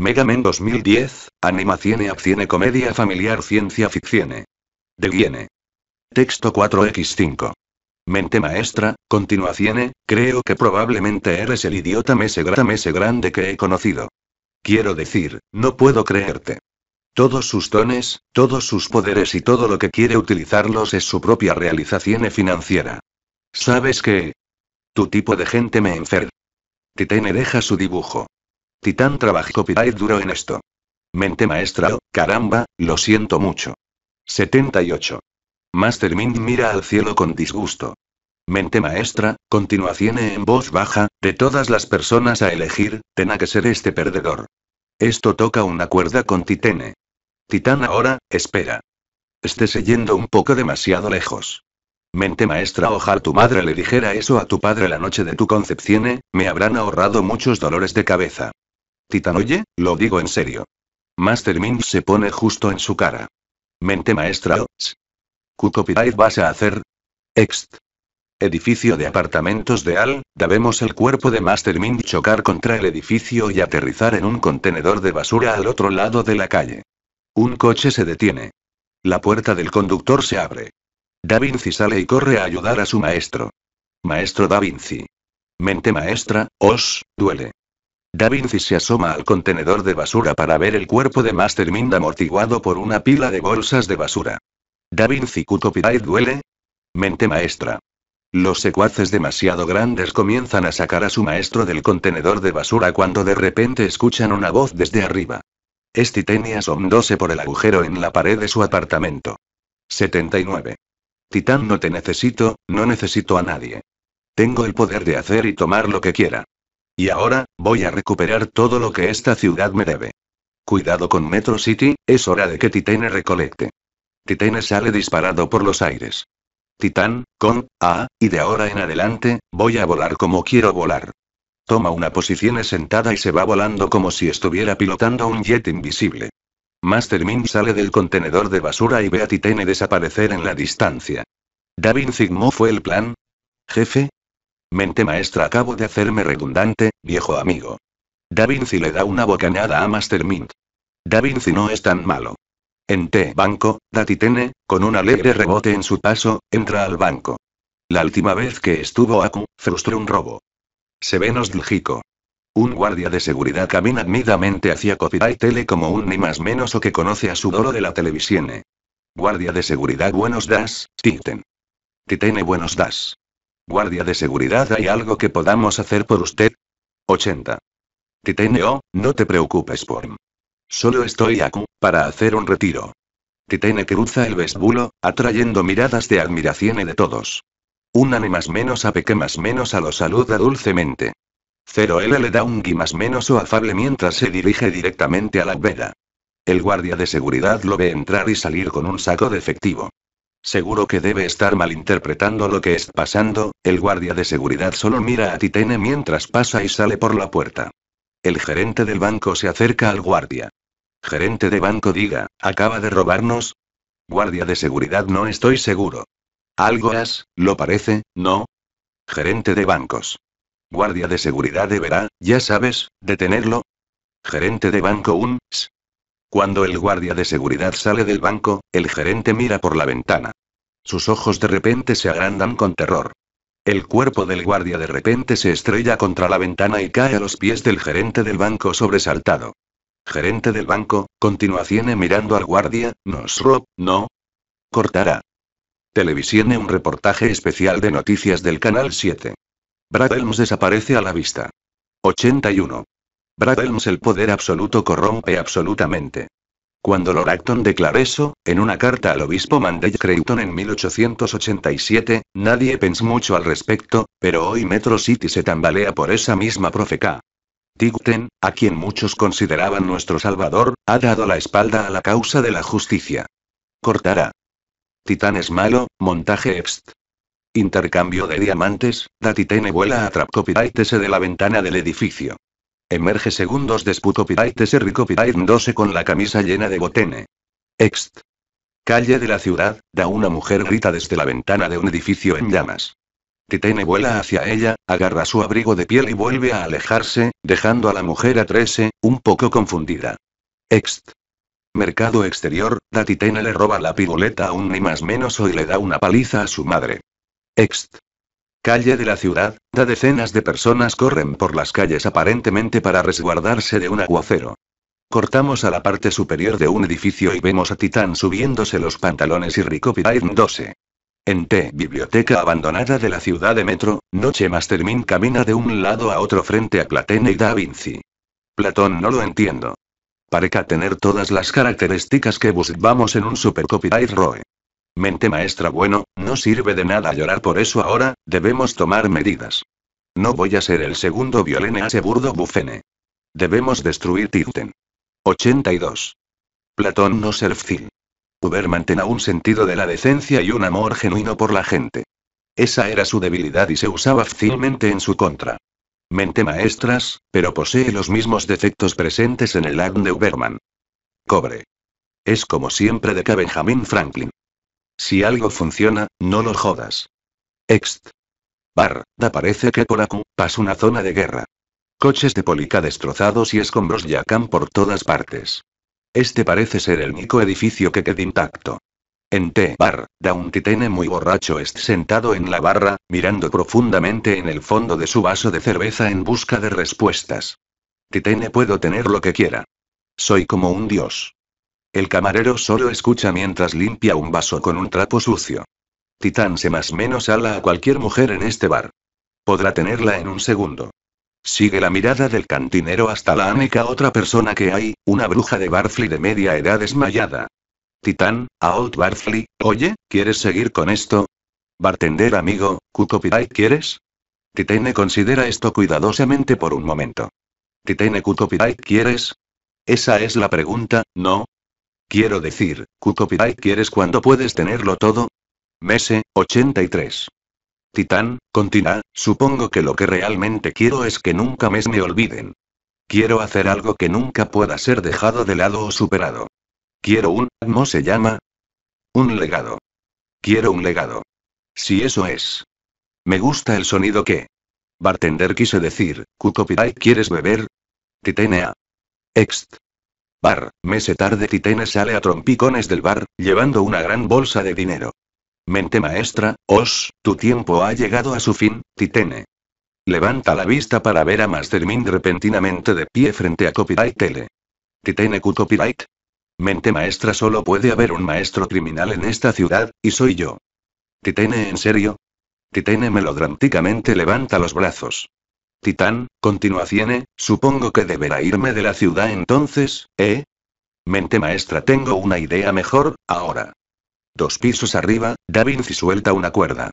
Mega Man 2010, y acción Comedia Familiar Ciencia ficción. De Texto 4x5. Mente maestra, continuación, creo que probablemente eres el idiota mese, grande que he conocido. Quiero decir, no puedo creerte. Todos sus dones, todos sus poderes y todo lo que quiere utilizarlos es su propia realización financiera. ¿Sabes que Tu tipo de gente me enferma. Titene deja su dibujo. Titán trabajó y duro en esto. Mente maestra, caramba, lo siento mucho. 78. Master Mind mira al cielo con disgusto. Mente maestra, continuación en voz baja, de todas las personas a elegir, tenga que ser este perdedor. Esto toca una cuerda con Titene. Titán ahora, espera. Estés yendo un poco demasiado lejos. Mente maestra, ojalá tu madre le dijera eso a tu padre la noche de tu concepción, me habrán ahorrado muchos dolores de cabeza. Titan, oye, lo digo en serio. Master se pone justo en su cara. Mente maestra os. ¿Qué vas a hacer? Ext. Edificio de apartamentos de Al, vemos el cuerpo de Master chocar contra el edificio y aterrizar en un contenedor de basura al otro lado de la calle. Un coche se detiene. La puerta del conductor se abre. Da Vinci sale y corre a ayudar a su maestro. Maestro Da Vinci. Mente maestra, os, duele. Da Vinci se asoma al contenedor de basura para ver el cuerpo de Mastermind amortiguado por una pila de bolsas de basura. Da Vinci pide duele. Mente maestra. Los secuaces demasiado grandes comienzan a sacar a su maestro del contenedor de basura cuando de repente escuchan una voz desde arriba. Es Titania asomándose por el agujero en la pared de su apartamento. 79. Titán no te necesito, no necesito a nadie. Tengo el poder de hacer y tomar lo que quiera. Y ahora, voy a recuperar todo lo que esta ciudad me debe. Cuidado con Metro City, es hora de que Titene recolecte. Titene sale disparado por los aires. Titán, con, A, y de ahora en adelante, voy a volar como quiero volar. Toma una posición sentada y se va volando como si estuviera pilotando un jet invisible. Mastermind sale del contenedor de basura y ve a Titene desaparecer en la distancia. ¿Davin Zigmo fue el plan? Jefe, Mente maestra, acabo de hacerme redundante, viejo amigo. Da Vinci le da una bocanada a Master Mint. Da Vinci no es tan malo. En T banco, Datitene, con un alegre rebote en su paso, entra al banco. La última vez que estuvo Aku, frustró un robo. Se ve nostálgico. Un guardia de seguridad camina admidamente hacia Copyright Tele como un ni más menos o que conoce a su doro de la televisión. Guardia de seguridad buenos das, Titen. Titene buenos das. Guardia de seguridad, ¿hay algo que podamos hacer por usted? 80. Titeneo, no te preocupes por mí. Solo estoy aquí, para hacer un retiro. Titene cruza el vesbulo, atrayendo miradas de admiración de todos. un más menos a Peque más menos a lo saluda dulcemente. Cero L le da un gui más menos o afable mientras se dirige directamente a la veda. El guardia de seguridad lo ve entrar y salir con un saco de efectivo. Seguro que debe estar malinterpretando lo que está pasando, el guardia de seguridad solo mira a Titene mientras pasa y sale por la puerta. El gerente del banco se acerca al guardia. Gerente de banco diga, ¿acaba de robarnos? Guardia de seguridad no estoy seguro. Algo has, lo parece, ¿no? Gerente de bancos. Guardia de seguridad deberá, ya sabes, detenerlo. Gerente de banco un. Cuando el guardia de seguridad sale del banco, el gerente mira por la ventana. Sus ojos de repente se agrandan con terror. El cuerpo del guardia de repente se estrella contra la ventana y cae a los pies del gerente del banco sobresaltado. Gerente del banco, continuación mirando al guardia, nos rob, no. Cortará. Televisione un reportaje especial de noticias del Canal 7. Brad Elms desaparece a la vista. 81. Brad el poder absoluto corrompe absolutamente. Cuando Lord Acton declaró eso, en una carta al obispo Mandel Creighton en 1887, nadie pensó mucho al respecto, pero hoy Metro City se tambalea por esa misma profeca. Tigten, a quien muchos consideraban nuestro salvador, ha dado la espalda a la causa de la justicia. Cortará. Titán es malo, montaje Epst. Intercambio de diamantes, Datitene vuela a ese de la ventana del edificio. Emerge segundos después se rico en 12 con la camisa llena de botene. Ext. Calle de la ciudad, da una mujer grita desde la ventana de un edificio en llamas. Titene vuela hacia ella, agarra su abrigo de piel y vuelve a alejarse, dejando a la mujer a 13, un poco confundida. Ext. Mercado exterior, da Titene le roba la piruleta a un ni más menos o y le da una paliza a su madre. Ext calle de la ciudad, da decenas de personas corren por las calles aparentemente para resguardarse de un aguacero. Cortamos a la parte superior de un edificio y vemos a Titán subiéndose los pantalones y Rico 12 En T, biblioteca abandonada de la ciudad de Metro, Noche Mastermind camina de un lado a otro frente a Platón y Da Vinci. Platón no lo entiendo. Parece tener todas las características que buscamos en un super copyright roe. Mente maestra, bueno, no sirve de nada llorar por eso ahora, debemos tomar medidas. No voy a ser el segundo violene ese burdo bufene. Debemos destruir Tirten. 82. Platón no fin Uber tenía un sentido de la decencia y un amor genuino por la gente. Esa era su debilidad y se usaba fácilmente en su contra. Mente maestras, pero posee los mismos defectos presentes en el act de Uberman. Cobre. Es como siempre de que Benjamin Franklin. Si algo funciona, no lo jodas. Ext. Bar, da parece que Koraku, pasa una zona de guerra. Coches de polica destrozados y escombros yacan por todas partes. Este parece ser el único edificio que queda intacto. En T-Bar, da un titene muy borracho est sentado en la barra, mirando profundamente en el fondo de su vaso de cerveza en busca de respuestas. Titene puedo tener lo que quiera. Soy como un dios. El camarero solo escucha mientras limpia un vaso con un trapo sucio. Titán se más menos ala a cualquier mujer en este bar. Podrá tenerla en un segundo. Sigue la mirada del cantinero hasta la única otra persona que hay, una bruja de Barfly de media edad desmayada. Titán, a Old Barfly, oye, ¿quieres seguir con esto? Bartender amigo, Cuco ¿quieres? Titane considera esto cuidadosamente por un momento. Titane Cuco ¿quieres? Esa es la pregunta, ¿no? Quiero decir, ¿qué quieres cuando puedes tenerlo todo? Mese, 83. Titán, continúa, supongo que lo que realmente quiero es que nunca mes me olviden. Quiero hacer algo que nunca pueda ser dejado de lado o superado. Quiero un, ¿cómo se llama? Un legado. Quiero un legado. Si eso es. Me gusta el sonido que. Bartender quise decir, cuco quieres beber? Titenea. Ext. Bar. Mese tarde Titene sale a trompicones del bar, llevando una gran bolsa de dinero. Mente maestra, os, tu tiempo ha llegado a su fin, Titene. Levanta la vista para ver a Mastermind repentinamente de pie frente a Copyright Tele. Titene Q Copyright. Mente maestra solo puede haber un maestro criminal en esta ciudad, y soy yo. Titene en serio. Titene melodramáticamente levanta los brazos. Titán, Ciene, supongo que deberá irme de la ciudad entonces, ¿eh? Mente maestra, tengo una idea mejor, ahora. Dos pisos arriba, Da Vinci suelta una cuerda.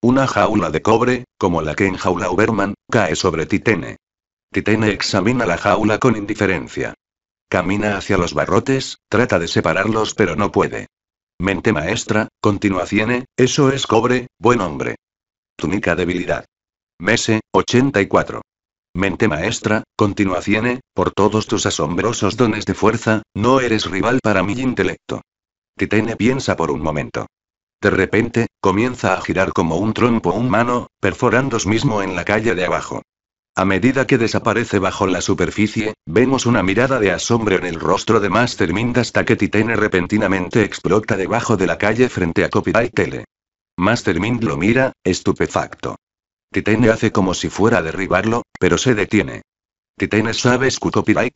Una jaula de cobre, como la que enjaula Uberman, cae sobre Titene. Titene examina la jaula con indiferencia. Camina hacia los barrotes, trata de separarlos pero no puede. Mente maestra, Ciene, eso es cobre, buen hombre. Túnica debilidad. Mese, 84. Mente maestra, ciene, por todos tus asombrosos dones de fuerza, no eres rival para mi intelecto. Titene piensa por un momento. De repente, comienza a girar como un trompo humano, perforando mismo en la calle de abajo. A medida que desaparece bajo la superficie, vemos una mirada de asombro en el rostro de Master Mind hasta que Titene repentinamente explota debajo de la calle frente a Copyright Tele. Master Mind lo mira, estupefacto. Titene hace como si fuera a derribarlo, pero se detiene. Titene sabes que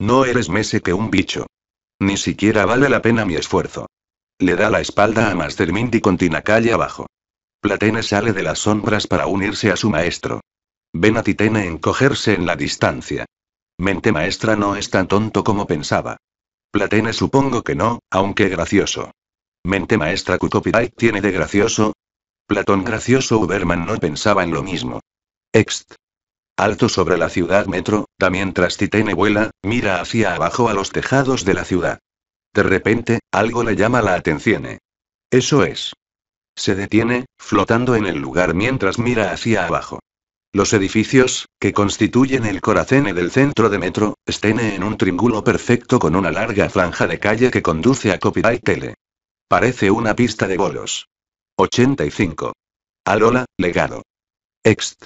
No eres mese que un bicho. Ni siquiera vale la pena mi esfuerzo. Le da la espalda a Master Mindy con abajo. Platene sale de las sombras para unirse a su maestro. Ven a Titene encogerse en la distancia. Mente maestra no es tan tonto como pensaba. Platene supongo que no, aunque gracioso. Mente maestra que tiene de gracioso, Platón gracioso Uberman no pensaba en lo mismo. Ext. Alto sobre la ciudad metro, también tras Titene vuela, mira hacia abajo a los tejados de la ciudad. De repente, algo le llama la atención. ¿eh? Eso es. Se detiene, flotando en el lugar mientras mira hacia abajo. Los edificios, que constituyen el corazón del centro de metro, estén en un triángulo perfecto con una larga franja de calle que conduce a Copyright Tele. Parece una pista de bolos. 85. Alola, legado. Ext.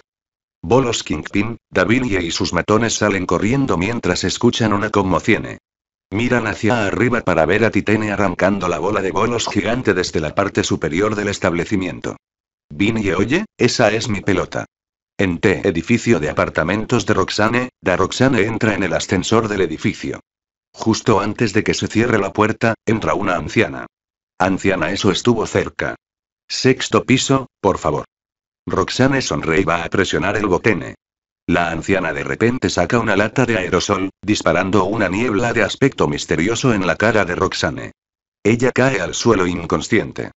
Bolos Kingpin, Davinia y sus matones salen corriendo mientras escuchan una conmoción. Miran hacia arriba para ver a Titene arrancando la bola de bolos gigante desde la parte superior del establecimiento. y oye, esa es mi pelota. En T edificio de apartamentos de Roxane, Da Roxane entra en el ascensor del edificio. Justo antes de que se cierre la puerta, entra una anciana. Anciana, eso estuvo cerca. Sexto piso, por favor. Roxane sonreí va a presionar el botene. La anciana de repente saca una lata de aerosol, disparando una niebla de aspecto misterioso en la cara de Roxane. Ella cae al suelo inconsciente.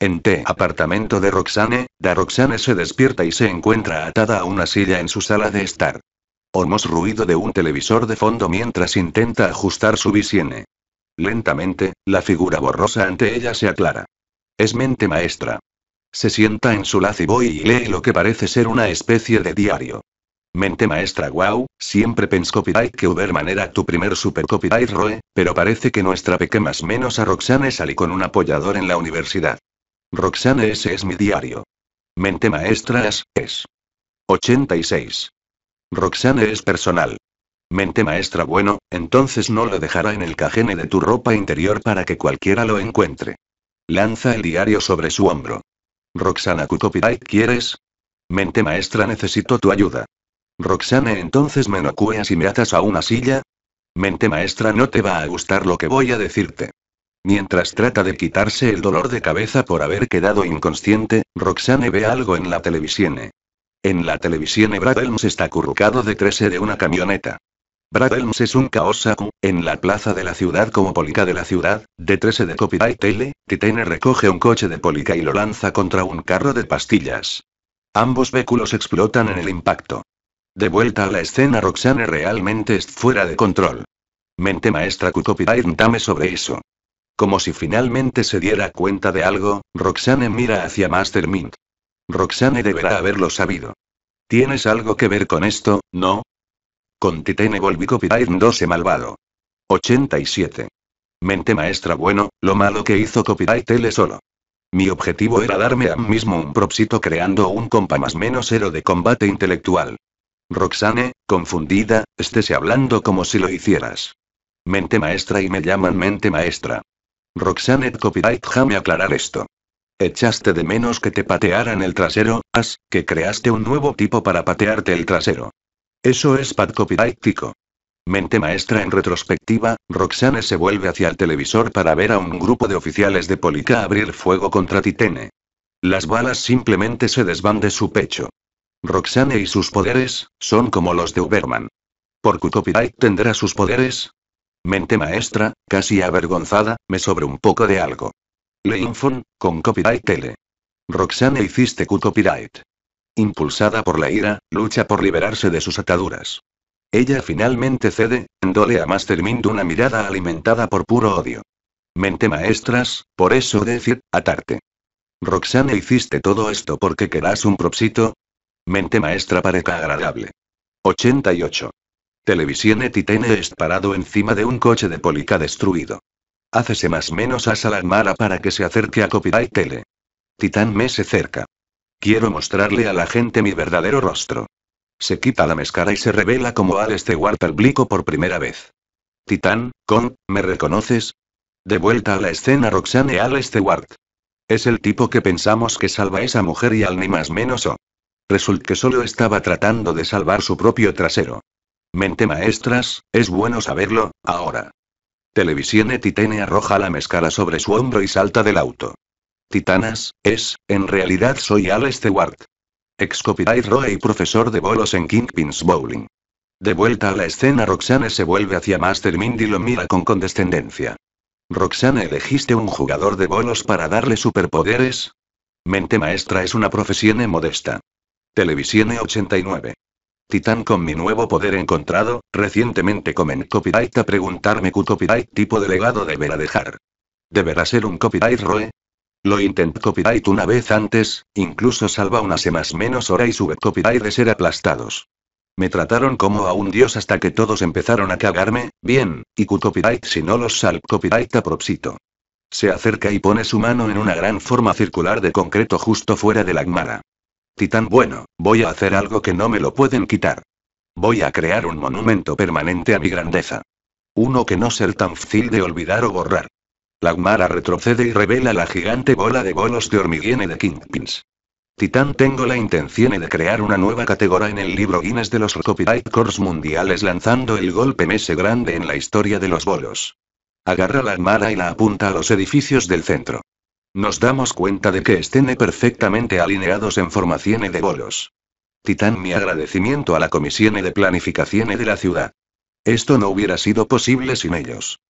En T apartamento de Roxane, Da Roxane se despierta y se encuentra atada a una silla en su sala de estar. Omos ruido de un televisor de fondo mientras intenta ajustar su visiene. Lentamente, la figura borrosa ante ella se aclara. Es mente maestra. Se sienta en su laz y lee lo que parece ser una especie de diario. Mente maestra wow, siempre pens copyright que Uber manera tu primer super copyright roe, pero parece que nuestra peque más menos a Roxane salí con un apoyador en la universidad. Roxane ese es mi diario. Mente maestras, es. 86. Roxane es personal. Mente maestra bueno, entonces no lo dejará en el cajene de tu ropa interior para que cualquiera lo encuentre. Lanza el diario sobre su hombro. Roxana cu-copyright ¿quieres? Mente maestra, necesito tu ayuda. Roxane, entonces me nocueas y me atas a una silla. Mente maestra, no te va a gustar lo que voy a decirte. Mientras trata de quitarse el dolor de cabeza por haber quedado inconsciente, Roxane ve algo en la televisión. En la televisión Brad se está currucado de 13 de una camioneta. Brad Elms es un caosaku, en la plaza de la ciudad como polica de la ciudad, de 13 de Copyright Tele, Titene recoge un coche de Polika y lo lanza contra un carro de pastillas. Ambos vehículos explotan en el impacto. De vuelta a la escena Roxane realmente es fuera de control. Mente maestra Copyright dame sobre eso. Como si finalmente se diera cuenta de algo, Roxane mira hacia Master Mint. Roxane deberá haberlo sabido. ¿Tienes algo que ver con esto, no? Con Titene volví copyright 12 malvado. 87. Mente maestra bueno, lo malo que hizo copyright tele solo. Mi objetivo era darme a mí mismo un propsito creando un compa más menos cero de combate intelectual. Roxane, confundida, estése hablando como si lo hicieras. Mente maestra y me llaman mente maestra. Roxane copyright jame aclarar esto. Echaste de menos que te patearan el trasero, as, que creaste un nuevo tipo para patearte el trasero. Eso es pad Mente maestra en retrospectiva, Roxane se vuelve hacia el televisor para ver a un grupo de oficiales de Polica abrir fuego contra Titene. Las balas simplemente se desvan de su pecho. Roxane y sus poderes, son como los de Uberman. ¿Por qué copyright tendrá sus poderes? Mente maestra, casi avergonzada, me sobre un poco de algo. Le con copyright tele. Roxane hiciste Q copyright. Impulsada por la ira, lucha por liberarse de sus ataduras. Ella finalmente cede, dándole a Mastermind una mirada alimentada por puro odio. Mente maestras, por eso decir, atarte. Roxana, hiciste todo esto porque querás un propsito. Mente maestra parece agradable. 88. Televisione Titene es parado encima de un coche de polica destruido. Hácese más menos a Salamara para que se acerque a Copyright Tele. Titán se cerca. Quiero mostrarle a la gente mi verdadero rostro. Se quita la máscara y se revela como al Stewart Blico por primera vez. Titán, con, ¿me reconoces? De vuelta a la escena Roxanne Al Stewart. Es el tipo que pensamos que salva a esa mujer y al ni más menos o. Resulta que solo estaba tratando de salvar su propio trasero. Mente maestras, es bueno saberlo, ahora. Televisione Titene arroja la máscara sobre su hombro y salta del auto. Titanas, es, en realidad soy Alex Stewart. Ex copyright Roe y profesor de bolos en Kingpins Bowling. De vuelta a la escena, Roxanne se vuelve hacia Master Mind y lo mira con condescendencia. Roxanne, elegiste un jugador de bolos para darle superpoderes. Mente maestra es una profesión modesta. Televisión 89. Titán con mi nuevo poder encontrado, recientemente comen copyright a preguntarme qué copyright tipo delegado deberá dejar. Deberá ser un copyright ROE, lo intentó copyright una vez antes, incluso salva unas más menos hora y sube copyright de ser aplastados. Me trataron como a un dios hasta que todos empezaron a cagarme, bien, y copyright si no los sal copyright a propósito. Se acerca y pone su mano en una gran forma circular de concreto justo fuera de la gmara. Titán bueno, voy a hacer algo que no me lo pueden quitar. Voy a crear un monumento permanente a mi grandeza. Uno que no ser tan fácil de olvidar o borrar. La Humara retrocede y revela la gigante bola de bolos de hormiguiene de Kingpins. Titán tengo la intención de crear una nueva categoría en el libro Guinness de los copyright Corps mundiales lanzando el golpe mese grande en la historia de los bolos. Agarra la armada y la apunta a los edificios del centro. Nos damos cuenta de que estén perfectamente alineados en formación de bolos. Titán mi agradecimiento a la Comisión de Planificación de la ciudad. Esto no hubiera sido posible sin ellos.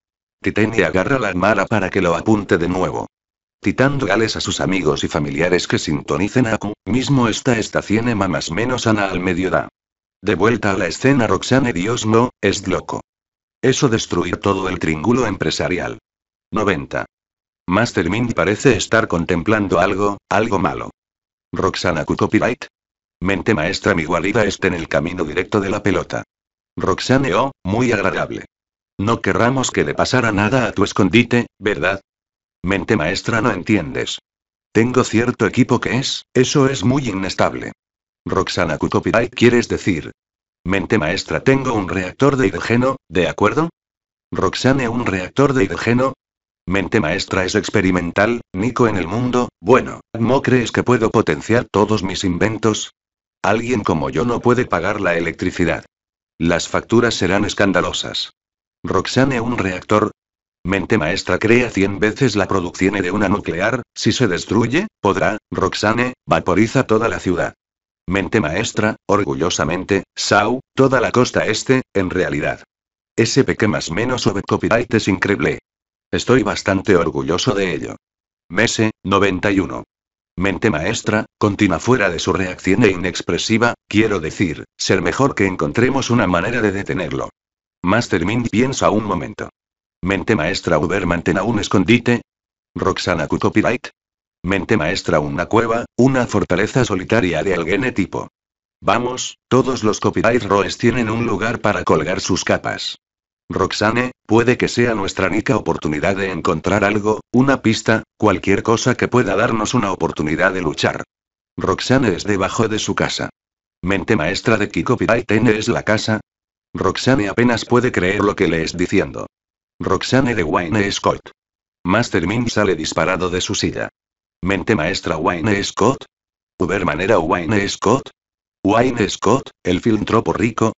Titania agarra la armada para que lo apunte de nuevo. Titando Gales a sus amigos y familiares que sintonicen a Q, mismo esta estación mamás más menos Ana al medio da. De vuelta a la escena Roxane Dios no, es loco. Eso destruir todo el triángulo empresarial. 90. Mastermind parece estar contemplando algo, algo malo. Roxana Q copyright. Mente maestra mi guarida está en el camino directo de la pelota. Roxane O, oh, muy agradable. No querramos que le pasara nada a tu escondite, ¿verdad? Mente maestra no entiendes. Tengo cierto equipo que es, eso es muy inestable. Roxana Kukopidai, ¿quieres decir? Mente maestra, tengo un reactor de hidrógeno, ¿de acuerdo? Roxane, un reactor de hidrógeno. Mente maestra es experimental, Nico en el mundo, bueno, ¿no crees que puedo potenciar todos mis inventos? Alguien como yo no puede pagar la electricidad. Las facturas serán escandalosas. Roxane un reactor? Mente maestra crea 100 veces la producción de una nuclear, si se destruye, podrá, Roxane, vaporiza toda la ciudad. Mente maestra, orgullosamente, Sau, toda la costa este, en realidad. Ese peque más menos sobre copyright es increíble. Estoy bastante orgulloso de ello. Mese, 91. Mente maestra, continua fuera de su reacción e inexpresiva, quiero decir, ser mejor que encontremos una manera de detenerlo. Master piensa un momento. Mente maestra Uber mantena un escondite. Roxana Q copyright. Mente maestra una cueva, una fortaleza solitaria de algún tipo. Vamos, todos los copyright roes tienen un lugar para colgar sus capas. Roxane, puede que sea nuestra única oportunidad de encontrar algo, una pista, cualquier cosa que pueda darnos una oportunidad de luchar. Roxane es debajo de su casa. Mente maestra de copyright N es la casa, Roxanne apenas puede creer lo que le es diciendo. Roxanne de Wayne Scott. Mastermind sale disparado de su silla. Mente maestra Wayne Scott. ¿Ubermanera era Wayne Scott. Wayne Scott, el tropo rico.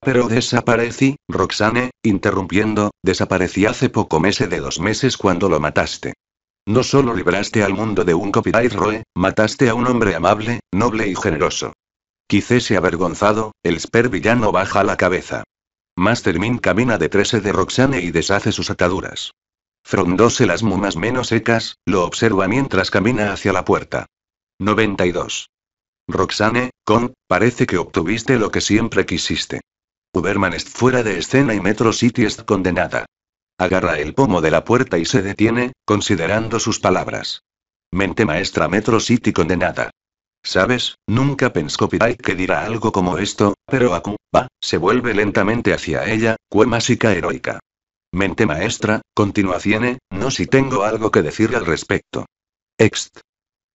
Pero desaparecí, Roxane, interrumpiendo, desaparecí hace poco meses de dos meses cuando lo mataste. No solo libraste al mundo de un copyright roe, mataste a un hombre amable, noble y generoso. Quizese avergonzado, el Sper villano baja la cabeza. Mastermin camina de detrás de Roxane y deshace sus ataduras. Frondose las mumas menos secas, lo observa mientras camina hacia la puerta. 92. Roxane, con, parece que obtuviste lo que siempre quisiste. Uberman es fuera de escena y Metro City es condenada. Agarra el pomo de la puerta y se detiene, considerando sus palabras. Mente maestra Metro City condenada. ¿Sabes? Nunca pensó Pidai que dirá algo como esto, pero Aku, va, se vuelve lentamente hacia ella, cue heroica. Mente maestra, continuaciene, no si tengo algo que decir al respecto. Ext.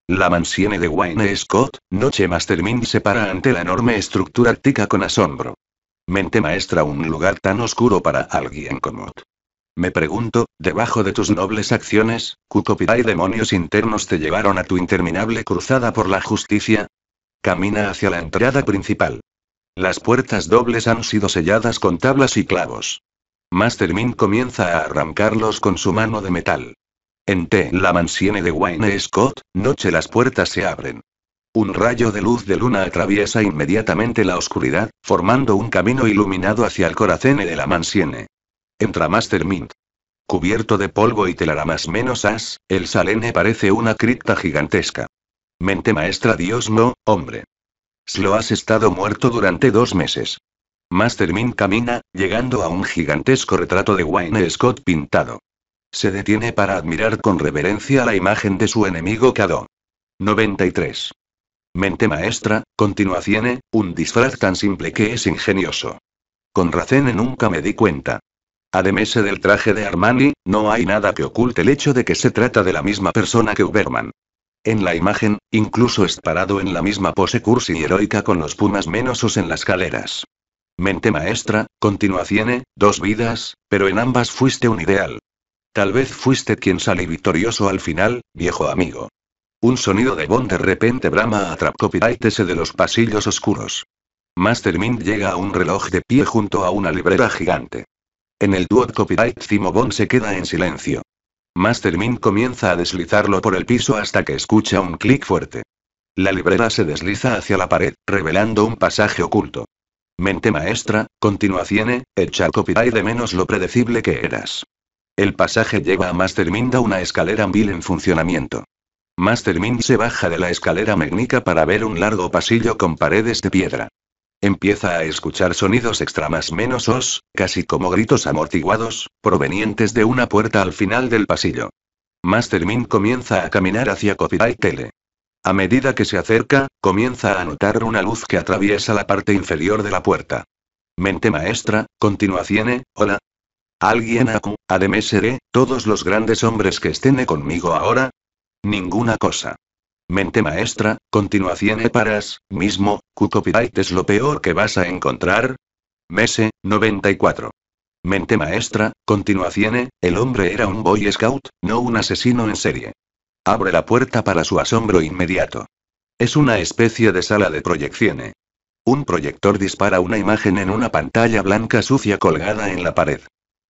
La mansiene de Wayne Scott, Noche Mastermind se para ante la enorme estructura ártica con asombro. Mente maestra, un lugar tan oscuro para alguien como tú. Me pregunto, debajo de tus nobles acciones, y demonios internos te llevaron a tu interminable cruzada por la justicia? Camina hacia la entrada principal. Las puertas dobles han sido selladas con tablas y clavos. Mastermin comienza a arrancarlos con su mano de metal. En T, la Mansiene de Wayne Scott, noche las puertas se abren. Un rayo de luz de luna atraviesa inmediatamente la oscuridad, formando un camino iluminado hacia el corazón de la Mansiene. Entra Master Cubierto de polvo y más menos as, el Salene parece una cripta gigantesca. Mente maestra Dios no, hombre. Slo has estado muerto durante dos meses. Master Mint camina, llegando a un gigantesco retrato de Wayne Scott pintado. Se detiene para admirar con reverencia la imagen de su enemigo Kado. 93. Mente maestra, continuación, un disfraz tan simple que es ingenioso. Con Racene nunca me di cuenta. Además del traje de Armani, no hay nada que oculte el hecho de que se trata de la misma persona que Uberman. En la imagen, incluso es parado en la misma pose cursi y heroica con los pumas menosos en las caleras. Mente maestra, continuaciene, dos vidas, pero en ambas fuiste un ideal. Tal vez fuiste quien sale victorioso al final, viejo amigo. Un sonido de Bond de repente brama a Trap de los pasillos oscuros. Mastermind llega a un reloj de pie junto a una librera gigante. En el Duod copyright bond se queda en silencio. Mastermind comienza a deslizarlo por el piso hasta que escucha un clic fuerte. La librera se desliza hacia la pared, revelando un pasaje oculto. Mente maestra, Ciene, echa copyright de menos lo predecible que eras. El pasaje lleva a Mastermind a una escalera vil en funcionamiento. Mastermind se baja de la escalera mecánica para ver un largo pasillo con paredes de piedra. Empieza a escuchar sonidos extra más menos os, casi como gritos amortiguados, provenientes de una puerta al final del pasillo. Mastermin comienza a caminar hacia Copyright Tele. A medida que se acerca, comienza a notar una luz que atraviesa la parte inferior de la puerta. Mente maestra, continuación, hola. ¿Alguien a además seré, todos los grandes hombres que estén conmigo ahora? Ninguna cosa. Mente maestra, continuación paras, mismo, cu copyright es lo peor que vas a encontrar. Mese, 94. Mente maestra, continuación, el hombre era un boy scout, no un asesino en serie. Abre la puerta para su asombro inmediato. Es una especie de sala de proyecciones. Un proyector dispara una imagen en una pantalla blanca sucia colgada en la pared.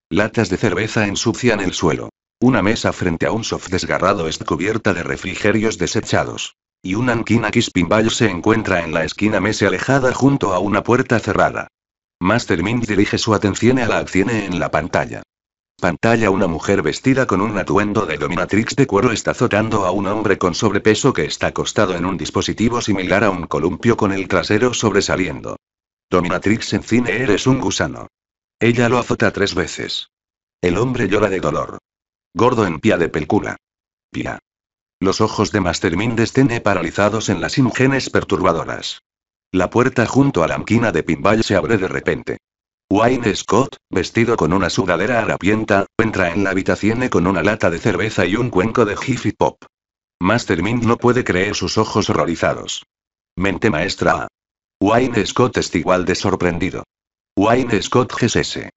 Latas de cerveza ensucian el suelo. Una mesa frente a un soft desgarrado es cubierta de refrigerios desechados. Y un Ankina Kispinball se encuentra en la esquina mesa alejada junto a una puerta cerrada. Master dirige su atención a la acción en la pantalla. Pantalla una mujer vestida con un atuendo de dominatrix de cuero está azotando a un hombre con sobrepeso que está acostado en un dispositivo similar a un columpio con el trasero sobresaliendo. Dominatrix en cine eres un gusano. Ella lo azota tres veces. El hombre llora de dolor. Gordo en pie de película. Pia. Los ojos de Master Mind paralizados en las imágenes perturbadoras. La puerta junto a la amquina de pinball se abre de repente. Wayne Scott, vestido con una sudadera harapienta, entra en la habitación con una lata de cerveza y un cuenco de Jiffy Pop. Mastermind no puede creer sus ojos horrorizados. Mente maestra A. Wayne Scott es igual de sorprendido. Wayne Scott GSS.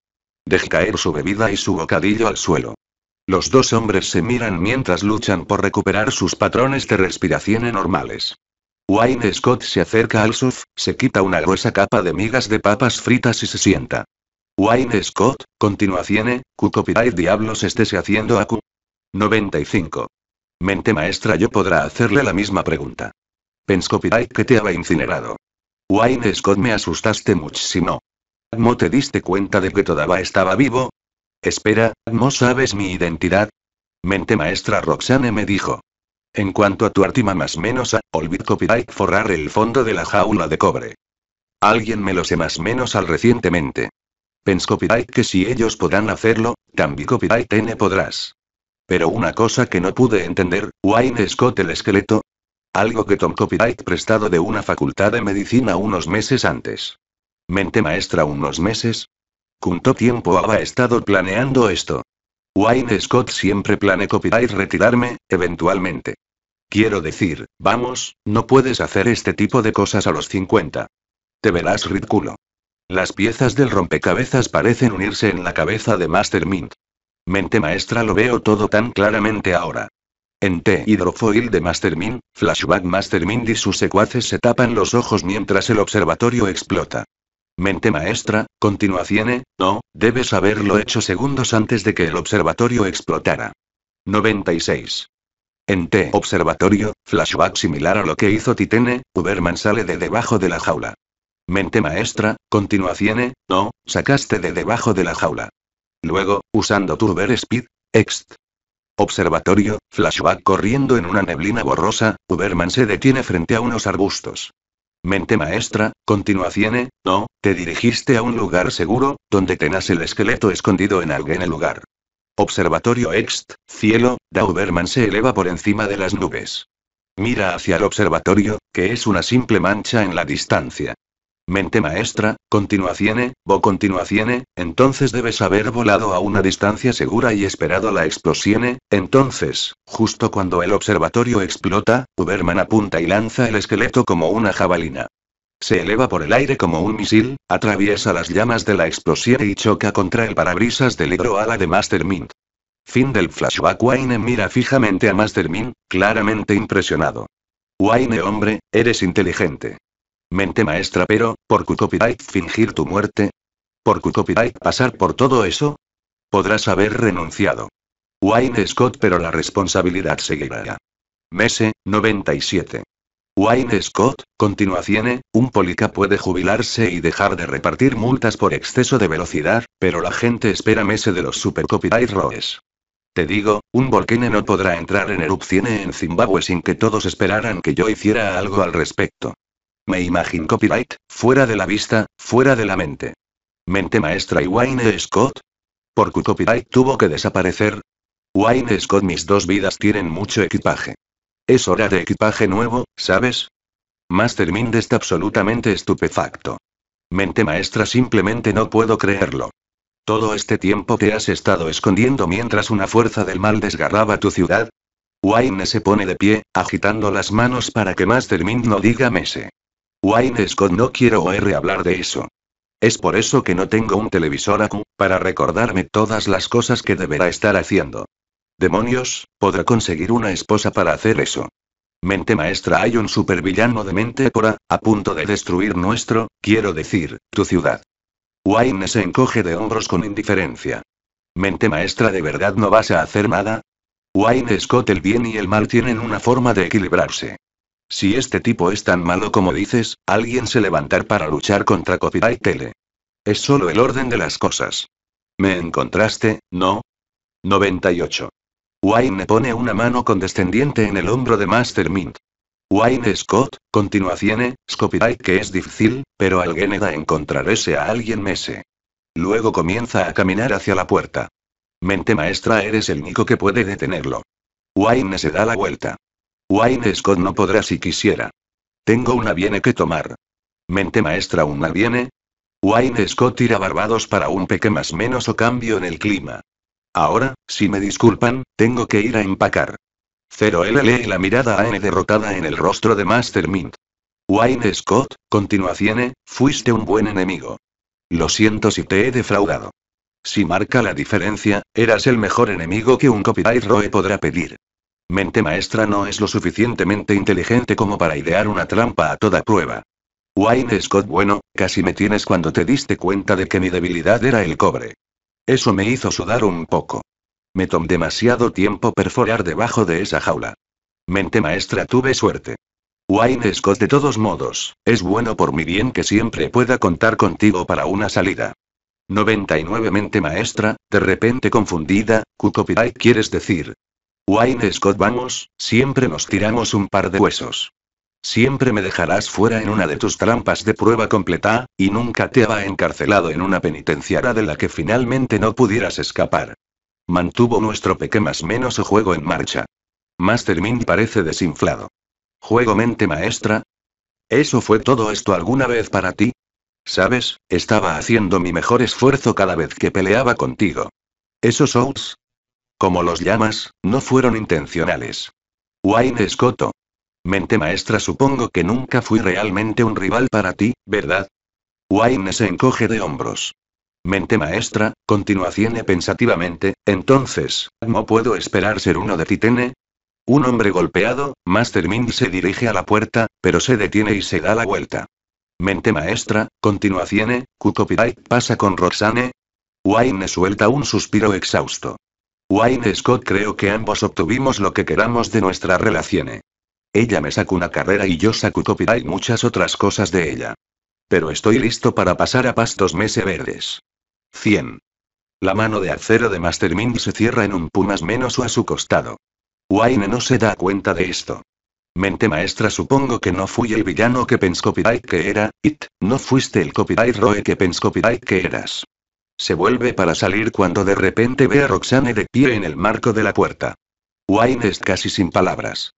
Deja caer su bebida y su bocadillo al suelo. Los dos hombres se miran mientras luchan por recuperar sus patrones de respiración normales. Wayne Scott se acerca al surf, se quita una gruesa capa de migas de papas fritas y se sienta. Wayne Scott, continuación, ¿cu copyright diablos estés haciendo a Q? 95. Mente maestra yo podrá hacerle la misma pregunta. Pens copyright que te había incinerado. Wayne Scott me asustaste muchísimo. ¿No te diste cuenta de que todavía estaba vivo? Espera, ¿no sabes mi identidad? Mente maestra Roxane me dijo. En cuanto a tu artima más menos a, olvid copyright forrar el fondo de la jaula de cobre. Alguien me lo sé más menos al recientemente. Pens copyright que si ellos podrán hacerlo, también copyright N podrás. Pero una cosa que no pude entender, Wayne Scott el esqueleto. Algo que Tom Copyright prestado de una facultad de medicina unos meses antes. Mente maestra unos meses, ¿Cuánto tiempo ha estado planeando esto? Wayne Scott siempre planeó y retirarme, eventualmente. Quiero decir, vamos, no puedes hacer este tipo de cosas a los 50. Te verás ridículo. Las piezas del rompecabezas parecen unirse en la cabeza de Master Mint. Mente maestra lo veo todo tan claramente ahora. En T. Hidrofoil de Mastermind, Flashback Mastermind y sus secuaces se tapan los ojos mientras el observatorio explota. Mente maestra, continuación, no, debes haberlo hecho segundos antes de que el observatorio explotara. 96. En T. Observatorio, flashback similar a lo que hizo Titene, Uberman sale de debajo de la jaula. Mente maestra, continuación, no, sacaste de debajo de la jaula. Luego, usando Turber Speed, Ext. Observatorio, flashback corriendo en una neblina borrosa, Uberman se detiene frente a unos arbustos. Mente maestra, Ciene, no, te dirigiste a un lugar seguro, donde tenás el esqueleto escondido en algún lugar. Observatorio Ext, cielo, Dauberman se eleva por encima de las nubes. Mira hacia el observatorio, que es una simple mancha en la distancia. Mente maestra, vo bo continuaciene, entonces debes haber volado a una distancia segura y esperado la explosione, entonces, justo cuando el observatorio explota, Uberman apunta y lanza el esqueleto como una jabalina. Se eleva por el aire como un misil, atraviesa las llamas de la explosión y choca contra el parabrisas del hidroala de Mastermind. Fin del flashback Wayne mira fijamente a Mastermind, claramente impresionado. Wayne hombre, eres inteligente. Mente maestra, pero, ¿por qué copyright fingir tu muerte? ¿Por qué copyright pasar por todo eso? Podrás haber renunciado. Wayne Scott, pero la responsabilidad seguirá. Mese, 97. Wayne Scott, continuación, un polica puede jubilarse y dejar de repartir multas por exceso de velocidad, pero la gente espera mese de los super copyright roes. Te digo, un volcán no podrá entrar en erupción en Zimbabue sin que todos esperaran que yo hiciera algo al respecto. Me imagino copyright, fuera de la vista, fuera de la mente. Mente maestra y Wayne Scott. ¿Por qué copyright tuvo que desaparecer? Wayne Scott, mis dos vidas tienen mucho equipaje. Es hora de equipaje nuevo, ¿sabes? Master Mind está absolutamente estupefacto. Mente maestra, simplemente no puedo creerlo. Todo este tiempo te has estado escondiendo mientras una fuerza del mal desgarraba tu ciudad. Wayne se pone de pie, agitando las manos para que Master Mind no diga mese. Wayne Scott no quiero oír hablar de eso. Es por eso que no tengo un televisor para recordarme todas las cosas que deberá estar haciendo. Demonios, podrá conseguir una esposa para hacer eso. Mente maestra, hay un supervillano de mente pora, a punto de destruir nuestro, quiero decir, tu ciudad. Wayne se encoge de hombros con indiferencia. Mente maestra, ¿de verdad no vas a hacer nada? Wayne Scott, el bien y el mal tienen una forma de equilibrarse. Si este tipo es tan malo como dices, alguien se levantar para luchar contra Copyright Tele. Es solo el orden de las cosas. ¿Me encontraste, no? 98. Wayne pone una mano condescendiente en el hombro de Master Mint. Wayne Scott, continuación, Copyright que es difícil, pero alguien da ese a alguien mese. Luego comienza a caminar hacia la puerta. Mente maestra eres el único que puede detenerlo. Wayne se da la vuelta. White Scott no podrá si quisiera. Tengo una viene que tomar. Mente maestra, una viene. white Scott tira Barbados para un peque más menos o cambio en el clima. Ahora, si me disculpan, tengo que ir a empacar. Cero LL y la mirada a N derrotada en el rostro de Master Mint. Scott, continuación, fuiste un buen enemigo. Lo siento si te he defraudado. Si marca la diferencia, eras el mejor enemigo que un copyright Roe podrá pedir. Mente maestra no es lo suficientemente inteligente como para idear una trampa a toda prueba. Wayne Scott, bueno, casi me tienes cuando te diste cuenta de que mi debilidad era el cobre. Eso me hizo sudar un poco. Me tomó demasiado tiempo perforar debajo de esa jaula. Mente maestra, tuve suerte. Wayne Scott, de todos modos, es bueno por mi bien que siempre pueda contar contigo para una salida. 99 mente maestra, de repente confundida, Cucopiray quieres decir, Wayne Scott, vamos, siempre nos tiramos un par de huesos. Siempre me dejarás fuera en una de tus trampas de prueba completa, y nunca te va encarcelado en una penitenciaria de la que finalmente no pudieras escapar. Mantuvo nuestro peque más menos juego en marcha. Mastermind parece desinflado. ¿Juego mente maestra? ¿Eso fue todo esto alguna vez para ti? Sabes, estaba haciendo mi mejor esfuerzo cada vez que peleaba contigo. ¿Eso Souls como los llamas, no fueron intencionales. Wayne escoto. Mente maestra, supongo que nunca fui realmente un rival para ti, ¿verdad? Wayne se encoge de hombros. Mente maestra, continúa Ciene pensativamente, entonces, ¿no puedo esperar ser uno de Titene? Un hombre golpeado, Master Mind se dirige a la puerta, pero se detiene y se da la vuelta. Mente maestra, continúa Ciene, Kukopirai pasa con Roxane. Wayne suelta un suspiro exhausto. Wine Scott creo que ambos obtuvimos lo que queramos de nuestra relación. Ella me sacó una carrera y yo saco copyright muchas otras cosas de ella. Pero estoy listo para pasar a pastos meses verdes. 100. La mano de acero de Mastermind se cierra en un pumas menos o a su costado. Wine no se da cuenta de esto. Mente maestra, supongo que no fui el villano que pens copyright que era, it, no fuiste el copyright roe que pens copyright que eras. Se vuelve para salir cuando de repente ve a Roxane de pie en el marco de la puerta. Wayne es casi sin palabras.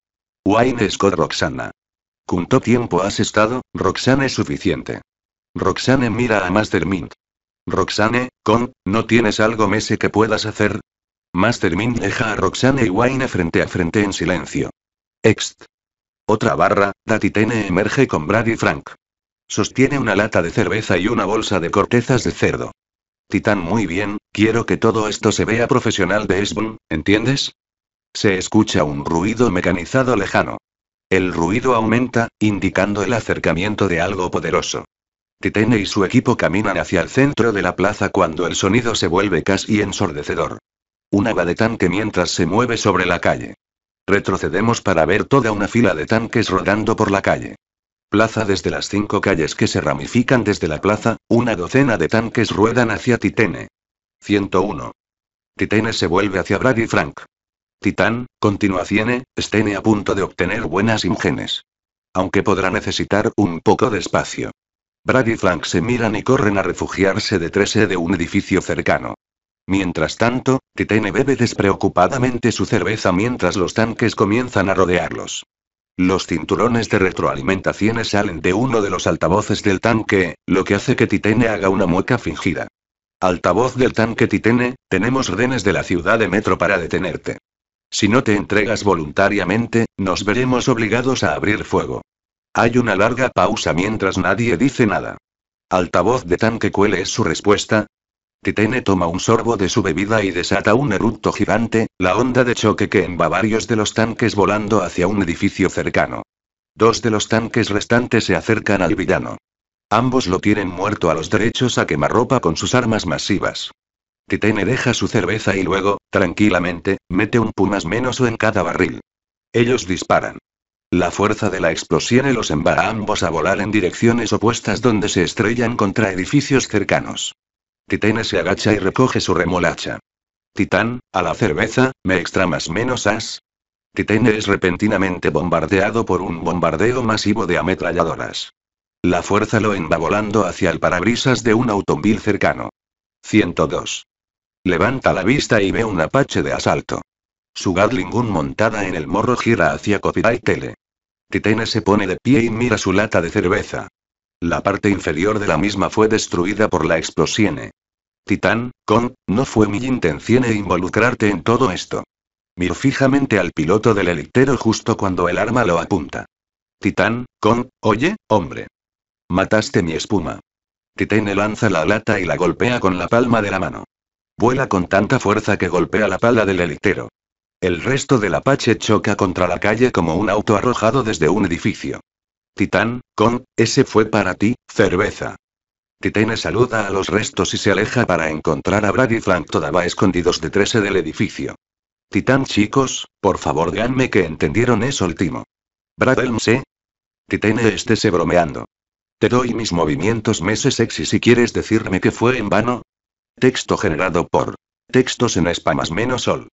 Wayne es con Roxana. ¿Cuánto tiempo has estado, Roxane Es suficiente. Roxane mira a Master Mint. Roxane, con, ¿no tienes algo mese que puedas hacer? Master deja a Roxane y Wayne frente a frente en silencio. Ext. Otra barra, Tene emerge con Brady Frank. Sostiene una lata de cerveza y una bolsa de cortezas de cerdo. Titán muy bien, quiero que todo esto se vea profesional de Esbon, ¿entiendes? Se escucha un ruido mecanizado lejano. El ruido aumenta, indicando el acercamiento de algo poderoso. Titán y su equipo caminan hacia el centro de la plaza cuando el sonido se vuelve casi ensordecedor. Un va de tanque mientras se mueve sobre la calle. Retrocedemos para ver toda una fila de tanques rodando por la calle plaza desde las cinco calles que se ramifican desde la plaza, una docena de tanques ruedan hacia Titene. 101. Titene se vuelve hacia Brad y Frank. Titán, Ciene, estene a punto de obtener buenas ingenes. Aunque podrá necesitar un poco de espacio. Brad y Frank se miran y corren a refugiarse de de un edificio cercano. Mientras tanto, Titene bebe despreocupadamente su cerveza mientras los tanques comienzan a rodearlos. Los cinturones de retroalimentaciones salen de uno de los altavoces del tanque, lo que hace que Titene haga una mueca fingida. Altavoz del tanque Titene, tenemos rehenes de la ciudad de metro para detenerte. Si no te entregas voluntariamente, nos veremos obligados a abrir fuego. Hay una larga pausa mientras nadie dice nada. Altavoz de tanque cuele es su respuesta, Titene toma un sorbo de su bebida y desata un eructo gigante, la onda de choque que emba varios de los tanques volando hacia un edificio cercano. Dos de los tanques restantes se acercan al villano. Ambos lo tienen muerto a los derechos a quemarropa con sus armas masivas. Titene deja su cerveza y luego, tranquilamente, mete un pumas menos en cada barril. Ellos disparan. La fuerza de la explosión los emba a ambos a volar en direcciones opuestas donde se estrellan contra edificios cercanos. Titene se agacha y recoge su remolacha. Titán, a la cerveza, me extramas menos as. Titene es repentinamente bombardeado por un bombardeo masivo de ametralladoras. La fuerza lo volando hacia el parabrisas de un automóvil cercano. 102. Levanta la vista y ve un apache de asalto. Su Gatlingun montada en el morro gira hacia Copyright Tele. Titene se pone de pie y mira su lata de cerveza. La parte inferior de la misma fue destruida por la explosión. Titán, con, no fue mi intención e involucrarte en todo esto. Miro fijamente al piloto del helicóptero justo cuando el arma lo apunta. Titán, con, oye, hombre. Mataste mi espuma. Titene lanza la lata y la golpea con la palma de la mano. Vuela con tanta fuerza que golpea la pala del helicóptero. El resto del Apache choca contra la calle como un auto arrojado desde un edificio. Titán, con, ese fue para ti, cerveza. Titene saluda a los restos y se aleja para encontrar a Brad y Frank todavía escondidos detrás del edificio. Titán chicos, por favor díganme que entendieron eso último. Brad sé. Titene estése bromeando. Te doy mis movimientos meses sexy si quieres decirme que fue en vano. Texto generado por textos en Spamas menos sol.